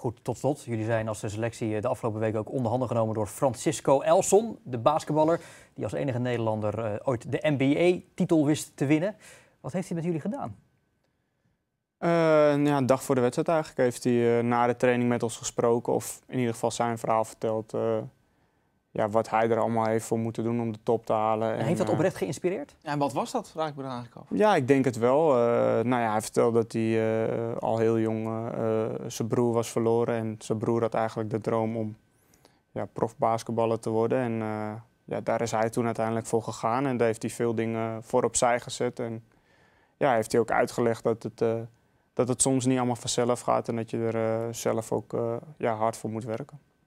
Goed, tot slot. Jullie zijn als de selectie eh, de afgelopen week ook onderhanden genomen door Francisco Elson, de basketballer, die als enige Nederlander eh, ooit de NBA-titel wist te winnen. Wat heeft hij met jullie gedaan? Eh, ja, een dag voor de wedstrijd eigenlijk heeft hij na de training met ons gesproken of in ieder geval zijn verhaal verteld. ja, wat hij er allemaal heeft voor moeten doen om de top te halen. En, heeft dat oprecht geïnspireerd? Ja, en wat was dat, vraag ik me dan eigenlijk af. Ja, ik denk het wel. nou ja, hij vertelde dat hij al heel jong zijn broer was verloren en zijn broer had eigenlijk de droom om ja, profbasketballer te worden. En eh, ja, daar is hij toen uiteindelijk voor gegaan en daar heeft hij veel dingen voor opzij gezet. En ja, heeft hij ook uitgelegd dat het, eh, dat het soms niet allemaal vanzelf gaat en dat je er eh, zelf ook ja, hard voor moet werken.